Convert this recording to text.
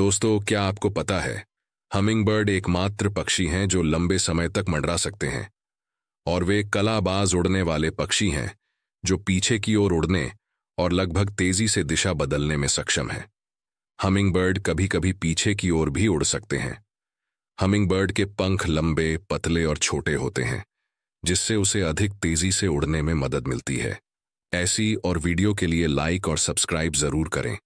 दोस्तों क्या आपको पता है हमिंगबर्ड एकमात्र पक्षी हैं जो लंबे समय तक मंडरा सकते हैं और वे कलाबाज उड़ने वाले पक्षी हैं जो पीछे की ओर उड़ने और लगभग तेजी से दिशा बदलने में सक्षम हैं हमिंगबर्ड कभी कभी पीछे की ओर भी उड़ सकते हैं हमिंगबर्ड के पंख लंबे पतले और छोटे होते हैं जिससे उसे अधिक तेजी से उड़ने में मदद मिलती है ऐसी और वीडियो के लिए लाइक और सब्सक्राइब जरूर करें